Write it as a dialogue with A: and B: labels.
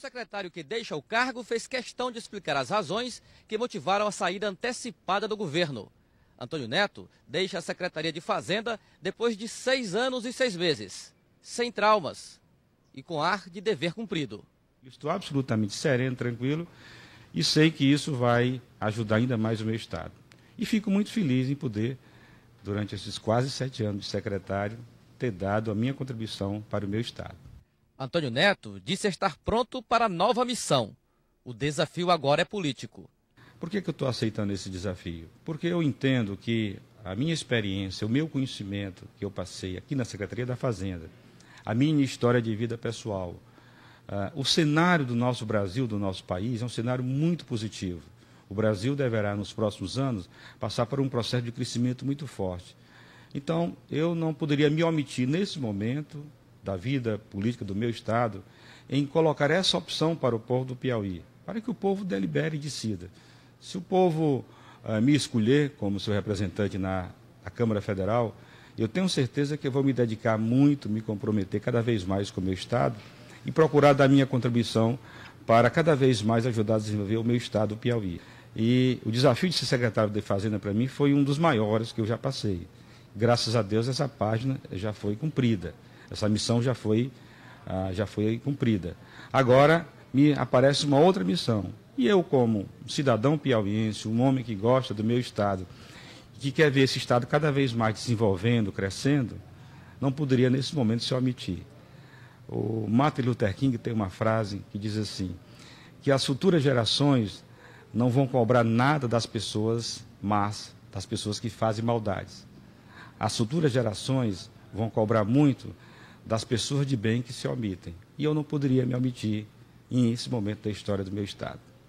A: secretário que deixa o cargo fez questão de explicar as razões que motivaram a saída antecipada do governo. Antônio Neto deixa a Secretaria de Fazenda depois de seis anos e seis meses, sem traumas e com ar de dever cumprido.
B: Estou absolutamente sereno, tranquilo e sei que isso vai ajudar ainda mais o meu Estado. E fico muito feliz em poder, durante esses quase sete anos de secretário, ter dado a minha contribuição para o meu Estado.
A: Antônio Neto disse estar pronto para a nova missão. O desafio agora é político. Por que, que eu estou aceitando esse
B: desafio? Porque eu entendo que a minha experiência, o meu conhecimento que eu passei aqui na Secretaria da Fazenda, a minha história de vida pessoal, uh, o cenário do nosso Brasil, do nosso país, é um cenário muito positivo. O Brasil deverá, nos próximos anos, passar por um processo de crescimento muito forte. Então, eu não poderia me omitir nesse momento da vida política do meu Estado, em colocar essa opção para o povo do Piauí, para que o povo delibere e decida. Se o povo uh, me escolher como seu representante na, na Câmara Federal, eu tenho certeza que eu vou me dedicar muito, me comprometer cada vez mais com o meu Estado e procurar dar minha contribuição para cada vez mais ajudar a desenvolver o meu Estado, o Piauí. E o desafio de ser secretário de Fazenda para mim foi um dos maiores que eu já passei. Graças a Deus essa página já foi cumprida. Essa missão já foi, ah, já foi cumprida. Agora me aparece uma outra missão. E eu, como cidadão piauiense, um homem que gosta do meu Estado, que quer ver esse Estado cada vez mais desenvolvendo, crescendo, não poderia, nesse momento, se omitir. O Martin Luther King tem uma frase que diz assim: que as futuras gerações não vão cobrar nada das pessoas más, das pessoas que fazem maldades. As futuras gerações vão cobrar muito das pessoas de bem que se omitem. E eu não poderia me omitir em esse momento da história do meu Estado.